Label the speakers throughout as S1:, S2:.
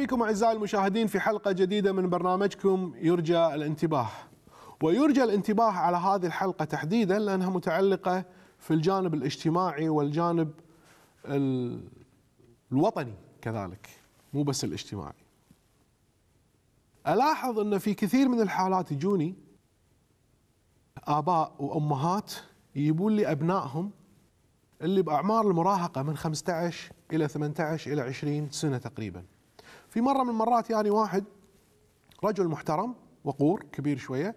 S1: فيكم أعزائي المشاهدين في حلقة جديدة من برنامجكم يرجى الانتباه ويرجى الانتباه على هذه الحلقة تحديدا لأنها متعلقة في الجانب الاجتماعي والجانب الوطني كذلك مو بس الاجتماعي ألاحظ أن في كثير من الحالات يجوني آباء وأمهات يجيبون لي أبنائهم اللي بأعمار المراهقة من 15 إلى 18 إلى 20 سنة تقريباً في مره من المرات يعني واحد رجل محترم وقور كبير شويه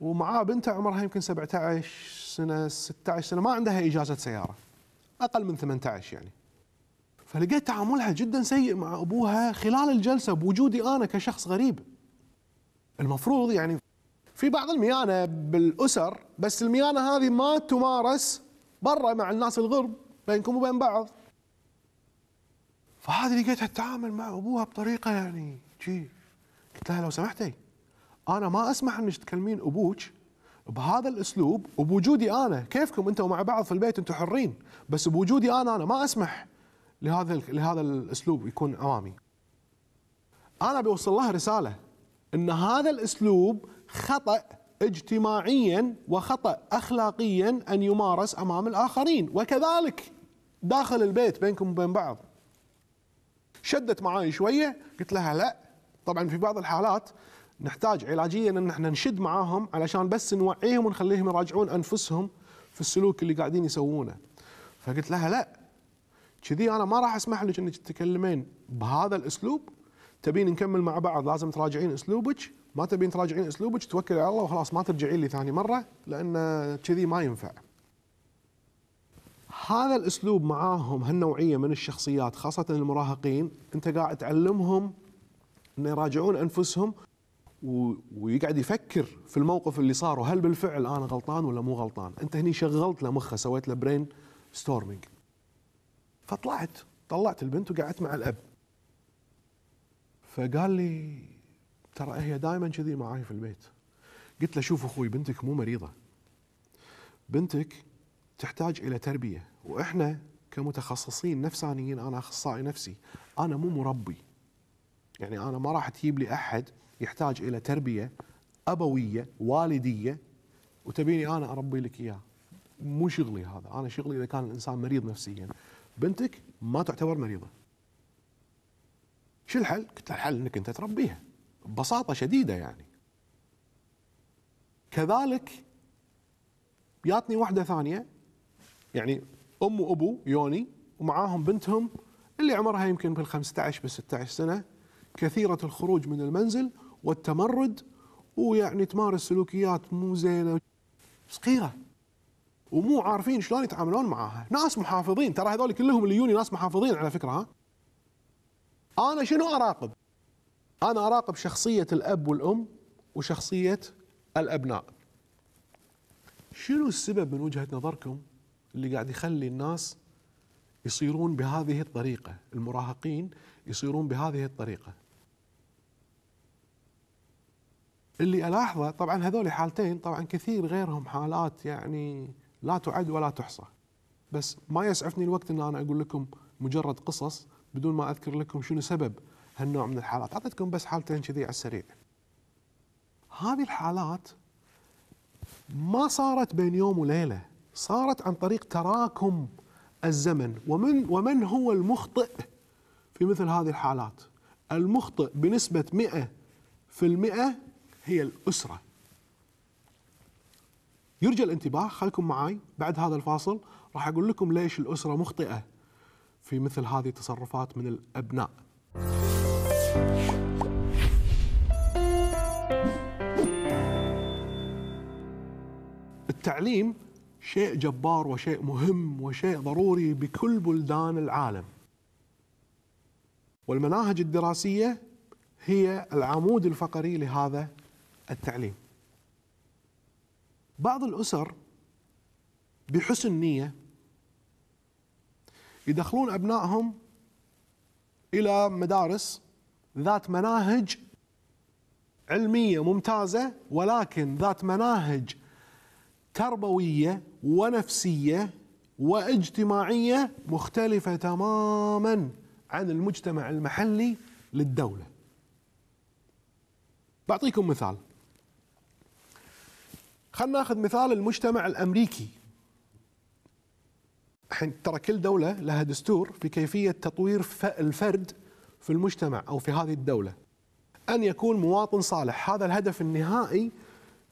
S1: ومعاه بنته عمرها يمكن 17 سنه 16 سنه ما عندها اجازه سياره اقل من 18 يعني فلقيت تعاملها جدا سيء مع ابوها خلال الجلسه بوجودي انا كشخص غريب المفروض يعني في بعض الميانه بالاسر بس الميانه هذه ما تمارس برا مع الناس الغرب بينكم وبين بعض فهذه لقيتها تتعامل مع ابوها بطريقه يعني جي قلت لها لو سمحتي انا ما اسمح انك تكلمين ابوك بهذا الاسلوب وبوجودي انا كيفكم انتم مع بعض في البيت انتم حرين بس بوجودي انا انا ما اسمح لهذا لهذا الاسلوب يكون امامي انا بوصل لها رساله ان هذا الاسلوب خطا اجتماعيا وخطا اخلاقيا ان يمارس امام الاخرين وكذلك داخل البيت بينكم وبين بعض شدت معاي شويه قلت لها لا طبعا في بعض الحالات نحتاج علاجيا ان احنا نشد معاهم علشان بس نوعيهم ونخليهم يراجعون انفسهم في السلوك اللي قاعدين يسوونه فقلت لها لا كذي انا ما راح اسمح لك انك تتكلمين بهذا الاسلوب تبين نكمل مع بعض لازم تراجعين اسلوبك ما تبين تراجعين اسلوبك توكلي على الله وخلاص ما ترجعين لي ثاني مره لان كذي ما ينفع هذا الاسلوب معاهم هالنوعيه من الشخصيات خاصه المراهقين انت قاعد تعلمهم ان يراجعون انفسهم ويقعد يفكر في الموقف اللي صار وهل بالفعل انا غلطان ولا مو غلطان انت هني شغلت له مخه سويت له برين ستورمينج فطلعت طلعت البنت وقعدت مع الاب فقال لي ترى هي دائما كذي معاي في البيت قلت له شوف اخوي بنتك مو مريضه بنتك تحتاج الى تربيه واحنا كمتخصصين نفسانيين انا اخصائي نفسي انا مو مربي يعني انا ما راح تجيب لي احد يحتاج الى تربيه ابويه والديه وتبيني انا اربي لك اياه مو شغلي هذا انا شغلي اذا كان الانسان مريض نفسيا بنتك ما تعتبر مريضه شو الحل قلت له الحل انك انت تربيها ببساطه شديده يعني كذلك جاتني واحده ثانيه يعني ام وابو يوني ومعاهم بنتهم اللي عمرها يمكن بال 15 بال 16 سنه كثيره الخروج من المنزل والتمرد ويعني تمارس سلوكيات مو زينه صغيره ومو عارفين شلون يتعاملون معاها ناس محافظين ترى هذول كلهم اللي يوني ناس محافظين على فكره ها انا شنو اراقب انا اراقب شخصيه الاب والام وشخصيه الابناء شنو السبب من وجهه نظركم اللي قاعد يخلي الناس يصيرون بهذه الطريقة المراهقين يصيرون بهذه الطريقة اللي ألاحظه طبعا هذول حالتين طبعا كثير غيرهم حالات يعني لا تعد ولا تحصى بس ما يسعفني الوقت ان انا اقول لكم مجرد قصص بدون ما اذكر لكم شنو سبب هالنوع من الحالات اعطيتكم بس حالتين كذي على السريع هذه الحالات ما صارت بين يوم وليله صارت عن طريق تراكم الزمن ومن ومن هو المخطئ في مثل هذه الحالات المخطئ بنسبة 100% هي الأسرة يرجى الانتباه خليكم معي بعد هذا الفاصل راح أقول لكم ليش الأسرة مخطئة في مثل هذه التصرفات من الأبناء التعليم شيء جبار وشيء مهم وشيء ضروري بكل بلدان العالم والمناهج الدراسية هي العمود الفقري لهذا التعليم بعض الأسر بحسن نية يدخلون أبنائهم إلى مدارس ذات مناهج علمية ممتازة ولكن ذات مناهج تربويه ونفسيه واجتماعيه مختلفه تماما عن المجتمع المحلي للدوله. بعطيكم مثال. خلنا ناخذ مثال المجتمع الامريكي. الحين ترى كل دوله لها دستور في كيفيه تطوير الفرد في المجتمع او في هذه الدوله. ان يكون مواطن صالح، هذا الهدف النهائي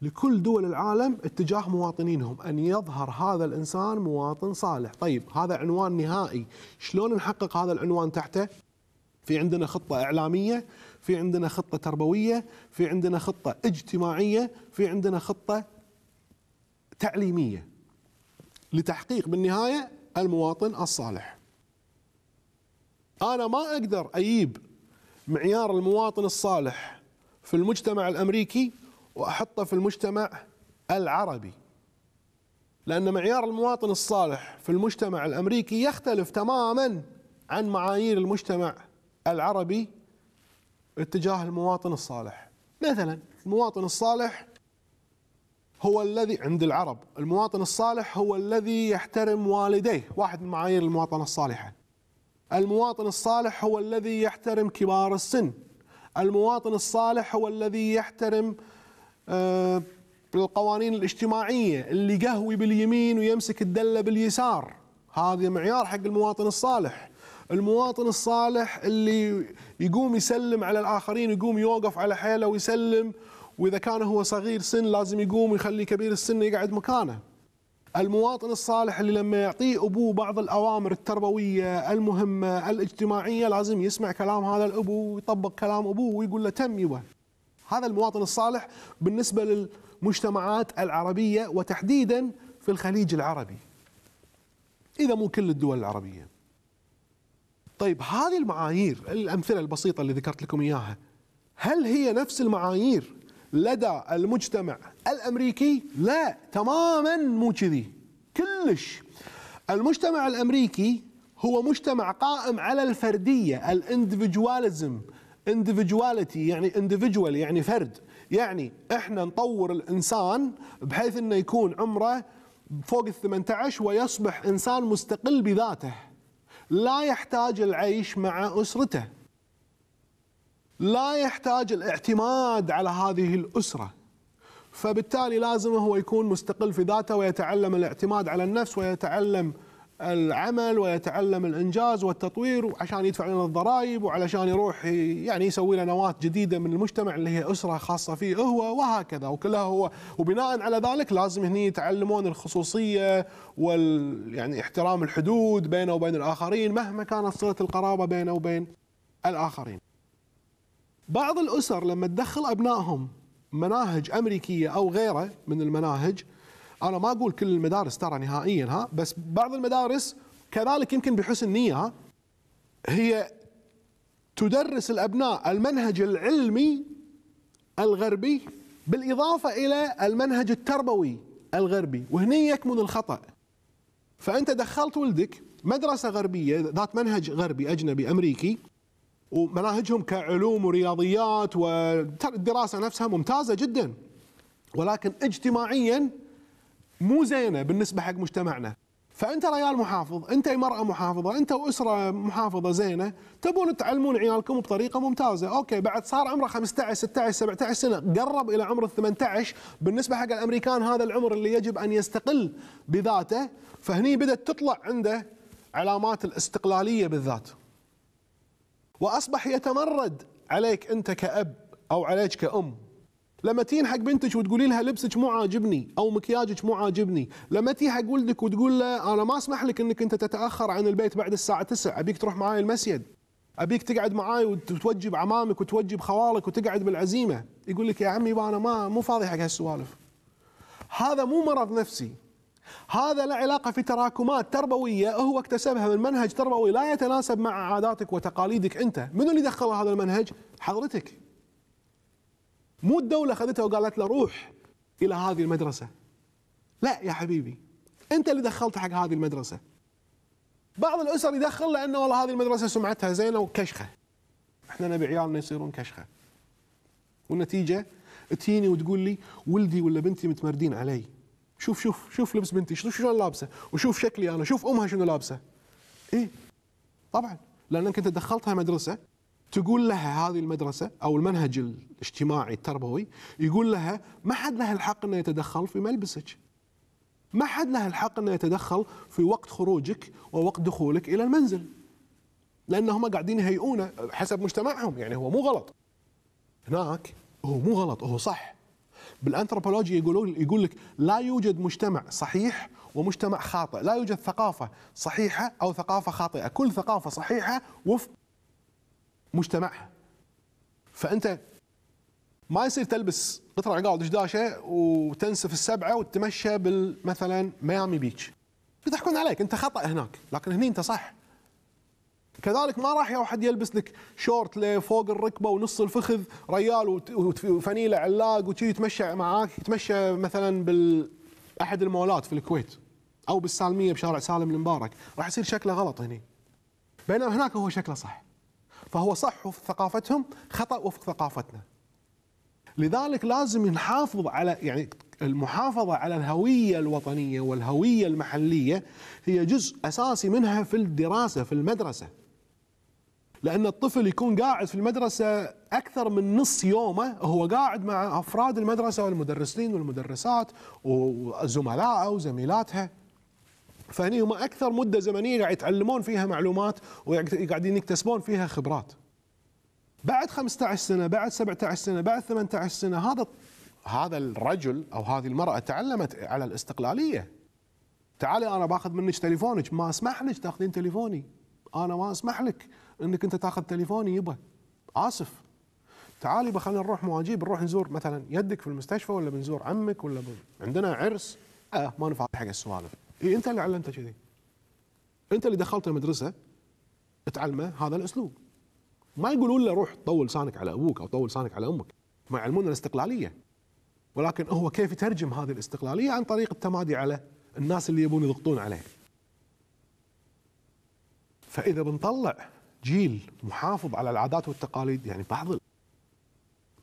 S1: لكل دول العالم اتجاه مواطنينهم أن يظهر هذا الإنسان مواطن صالح طيب هذا عنوان نهائي شلون نحقق هذا العنوان تحته؟ في عندنا خطة إعلامية في عندنا خطة تربوية في عندنا خطة اجتماعية في عندنا خطة تعليمية لتحقيق بالنهاية المواطن الصالح أنا ما أقدر أجيب معيار المواطن الصالح في المجتمع الأمريكي وأحطه في المجتمع العربي لأن معيار المواطن الصالح في المجتمع الأمريكي يختلف تماما عن معايير المجتمع العربي اتجاه المواطن الصالح مثلا المواطن الصالح هو الذي عند العرب المواطن الصالح هو الذي يحترم والديه واحد من معايير المواطنة الصالحة المواطن الصالح هو الذي يحترم كبار السن المواطن الصالح هو الذي يحترم آه، بالقوانين الاجتماعية اللي قهوي باليمين ويمسك الدلة باليسار هذا معيار حق المواطن الصالح المواطن الصالح اللي يقوم يسلم على الآخرين يقوم يوقف على حيله ويسلم وإذا كان هو صغير سن لازم يقوم ويخلي كبير السن يقعد مكانه المواطن الصالح اللي لما يعطيه أبوه بعض الأوامر التربوية المهمة الاجتماعية لازم يسمع كلام هذا الأبو ويطبق كلام أبوه ويقول له تم يبه هذا المواطن الصالح بالنسبة للمجتمعات العربية وتحديدا في الخليج العربي إذا مو كل الدول العربية طيب هذه المعايير الأمثلة البسيطة اللي ذكرت لكم إياها هل هي نفس المعايير لدى المجتمع الأمريكي؟ لا تماما مو كذي كلش المجتمع الأمريكي هو مجتمع قائم على الفردية الاندفجواليزم individuality يعني individual يعني فرد يعني احنا نطور الانسان بحيث انه يكون عمره فوق ال 18 ويصبح انسان مستقل بذاته لا يحتاج العيش مع اسرته لا يحتاج الاعتماد على هذه الاسره فبالتالي لازم هو يكون مستقل في ذاته ويتعلم الاعتماد على النفس ويتعلم العمل ويتعلم الانجاز والتطوير عشان يدفع لنا الضرائب وعلشان يروح يعني يسوي لنا نواه جديده من المجتمع اللي هي اسره خاصه فيه هو وهكذا وكلها هو وبناء على ذلك لازم هني يتعلمون الخصوصيه وال يعني احترام الحدود بينه وبين الاخرين مهما كانت صله القرابه بينه وبين الاخرين. بعض الاسر لما تدخل ابنائهم مناهج امريكيه او غيره من المناهج انا ما اقول كل المدارس ترى نهائيا ها بس بعض المدارس كذلك يمكن بحسن نيه ها هي تدرس الابناء المنهج العلمي الغربي بالاضافه الى المنهج التربوي الغربي وهنا يكمن الخطا فانت دخلت ولدك مدرسه غربيه ذات منهج غربي اجنبي امريكي ومناهجهم كعلوم ورياضيات والدراسه نفسها ممتازه جدا ولكن اجتماعيا مو زينه بالنسبه حق مجتمعنا فانت ريال محافظ انت مراه محافظه انت واسره محافظه زينه تبون تعلمون عيالكم بطريقه ممتازه اوكي بعد صار عمره 15 16 17 سنه قرب الى عمر ال 18 بالنسبه حق الامريكان هذا العمر اللي يجب ان يستقل بذاته فهني بدات تطلع عنده علامات الاستقلاليه بالذات واصبح يتمرد عليك انت كاب او عليك كأم لما تين حق بنتك وتقولي لها لبسك مو عاجبني او مكياجك مو عاجبني، لما تي حق ولدك وتقول له انا ما اسمح لك انك انت تتاخر عن البيت بعد الساعه 9 ابيك تروح معاي المسجد، ابيك تقعد معاي وتوجب عمامك وتوجب خوالك وتقعد بالعزيمه، يقول لك يا عمي انا ما مو فاضي حق هالسوالف. هذا مو مرض نفسي. هذا له علاقة في تراكمات تربوية هو اكتسبها من منهج تربوي لا يتناسب مع عاداتك وتقاليدك أنت من اللي دخل هذا المنهج؟ حضرتك مو الدولة خذتها وقالت له روح إلى هذه المدرسة لا يا حبيبي أنت اللي دخلت حق هذه المدرسة بعض الأسر يدخل لأنه والله هذه المدرسة سمعتها زينة وكشخة احنا نبي عيالنا يصيرون كشخة والنتيجة تجيني وتقول لي ولدي ولا بنتي متمردين علي شوف شوف شوف لبس بنتي شوف شلون لابسه وشوف شكلي انا شوف امها شنو لابسه ايه طبعا لانك انت دخلتها مدرسه تقول لها هذه المدرسة أو المنهج الاجتماعي التربوي يقول لها ما حد له الحق أنه يتدخل في ملبسك ما حد له الحق أنه يتدخل في وقت خروجك ووقت دخولك إلى المنزل لانهم قاعدين يهيئونه حسب مجتمعهم يعني هو مو غلط هناك هو مو غلط هو صح بالانثروبولوجيا يقولون يقول لك لا يوجد مجتمع صحيح ومجتمع خاطئ، لا يوجد ثقافه صحيحه او ثقافه خاطئه، كل ثقافه صحيحه وفق مجتمعها فانت ما يصير تلبس قطره عقال دشداشه وتنسف السبعه وتتمشى بالمثلا ميامي بيتش بيضحكون عليك انت خطا هناك لكن هني انت صح كذلك ما راح واحد يلبس لك شورت لفوق الركبه ونص الفخذ ريال وفنيله علاق وشي يتمشى معاك يتمشى مثلا بأحد المولات في الكويت او بالسالميه بشارع سالم المبارك راح يصير شكله غلط هني بينما هناك هو شكله صح فهو صح وفق ثقافتهم خطأ وفق ثقافتنا لذلك لازم نحافظ على يعني المحافظة على الهوية الوطنية والهوية المحلية هي جزء أساسي منها في الدراسة في المدرسة لأن الطفل يكون قاعد في المدرسة أكثر من نص يومه هو قاعد مع أفراد المدرسة والمدرسين والمدرسات وزملائه وزميلاتها فهني هم اكثر مده زمنيه قاعد يتعلمون فيها معلومات وقاعدين يكتسبون فيها خبرات. بعد 15 سنه، بعد 17 سنه، بعد 18 سنه هذا هذا الرجل او هذه المراه تعلمت على الاستقلاليه. تعالي انا باخذ منك تليفونك، ما اسمح لك تاخذين تليفوني. انا ما اسمح لك انك انت تاخذ تليفوني يبا. اسف. تعالي خلينا نروح مواجيب نروح نزور مثلا يدك في المستشفى ولا بنزور عمك ولا ب... عندنا عرس آه ما نفعل حق السوالف. إيه انت اللي علمته كذي انت اللي دخلته مدرسه تعلمه هذا الاسلوب ما يقولون له روح طول سانك على ابوك او طول سانك على امك ما يعلمون الاستقلاليه ولكن هو كيف يترجم هذه الاستقلاليه عن طريق التمادي على الناس اللي يبون يضغطون عليه فاذا بنطلع جيل محافظ على العادات والتقاليد يعني بعض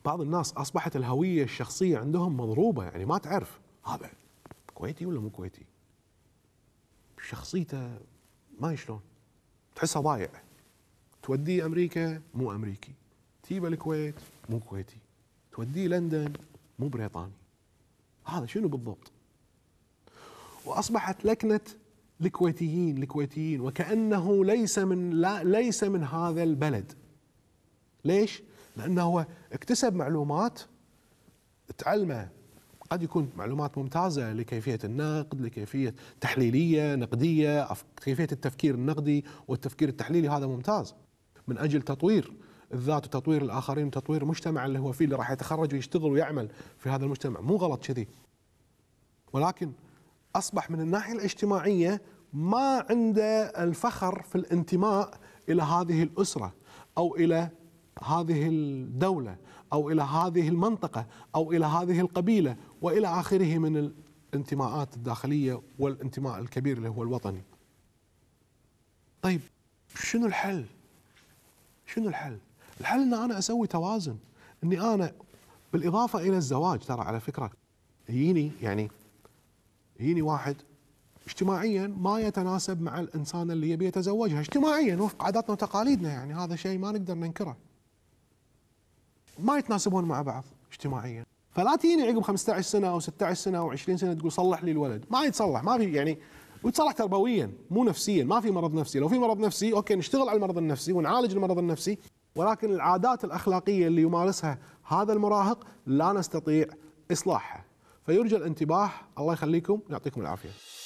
S1: بعض الناس اصبحت الهويه الشخصيه عندهم مضروبه يعني ما تعرف هذا كويتي ولا مو كويتي شخصيته ما شلون تحسه ضايع توديه امريكا مو امريكي تجيبه الكويت مو كويتي توديه لندن مو بريطاني هذا شنو بالضبط واصبحت لكنه الكويتيين الكويتيين وكانه ليس من لا ليس من هذا البلد ليش لانه هو اكتسب معلومات تعلمه قد يكون معلومات ممتازة لكيفية النقد لكيفية تحليلية نقدية كيفية التفكير النقدي والتفكير التحليلي هذا ممتاز من أجل تطوير الذات وتطوير الآخرين وتطوير المجتمع اللي هو فيه اللي راح يتخرج ويشتغل ويعمل في هذا المجتمع مو غلط كذي ولكن أصبح من الناحية الاجتماعية ما عنده الفخر في الانتماء إلى هذه الأسرة أو إلى هذه الدولة أو إلى هذه المنطقة أو إلى هذه القبيلة وإلى آخره من الانتماءات الداخلية والانتماء الكبير اللي هو الوطني طيب شنو الحل شنو الحل الحل أن أنا أسوي توازن أني أنا بالإضافة إلى الزواج ترى على فكرة يجيني يعني يجيني واحد اجتماعيا ما يتناسب مع الانسان اللي يبي يتزوجها اجتماعيا وفق عاداتنا وتقاليدنا يعني هذا شيء ما نقدر ننكره ما يتناسبون مع بعض اجتماعيا فلا تجيني عقب 15 سنه او 16 سنه او 20 سنه تقول صلح لي الولد ما يتصلح ما في يعني ويتصلح تربويا مو نفسيا ما في مرض نفسي لو في مرض نفسي اوكي نشتغل على المرض النفسي ونعالج المرض النفسي ولكن العادات الاخلاقيه اللي يمارسها هذا المراهق لا نستطيع اصلاحها فيرجى الانتباه الله يخليكم يعطيكم العافيه